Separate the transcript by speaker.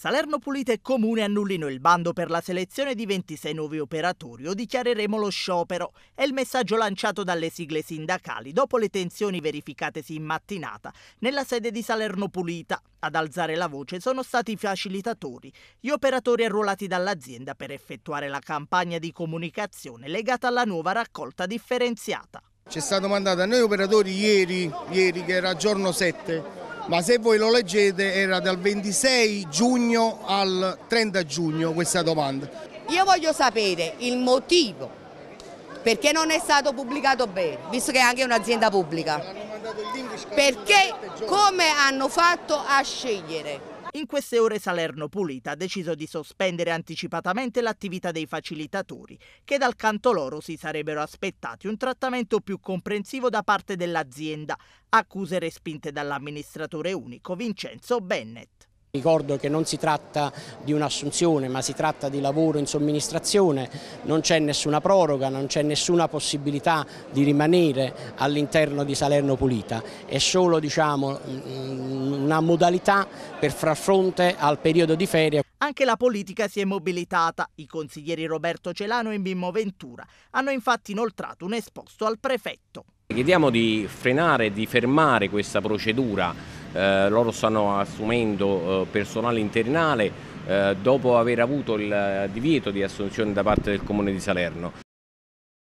Speaker 1: Salerno Pulita e Comune annullino il bando per la selezione di 26 nuovi operatori o dichiareremo lo sciopero. È il messaggio lanciato dalle sigle sindacali dopo le tensioni verificatesi in mattinata nella sede di Salerno Pulita. Ad alzare la voce sono stati i facilitatori, gli operatori arruolati dall'azienda per effettuare la campagna di comunicazione legata alla nuova raccolta differenziata. Ci è stato mandato a noi operatori ieri, ieri che era giorno 7, ma se voi lo leggete era dal 26
Speaker 2: giugno al 30 giugno questa domanda.
Speaker 3: Io voglio sapere il motivo perché non è stato pubblicato bene, visto che è anche un'azienda pubblica. Perché come hanno fatto a scegliere? In queste
Speaker 1: ore Salerno Pulita ha deciso di sospendere anticipatamente l'attività dei facilitatori, che dal canto loro si sarebbero aspettati un trattamento più comprensivo da parte dell'azienda, accuse respinte dall'amministratore unico Vincenzo Bennett.
Speaker 4: Ricordo che non si tratta di un'assunzione ma si tratta di lavoro in somministrazione, non c'è nessuna proroga, non c'è nessuna possibilità di rimanere all'interno di Salerno Pulita, è solo diciamo, una modalità per far fronte al periodo di ferie.
Speaker 1: Anche la politica si è mobilitata. I consiglieri Roberto Celano e Mimmo Ventura hanno infatti inoltrato un esposto al prefetto.
Speaker 2: Chiediamo di frenare, di fermare questa procedura eh, loro stanno assumendo eh, personale interinale eh, dopo aver avuto il eh, divieto di assunzione da parte del Comune di Salerno.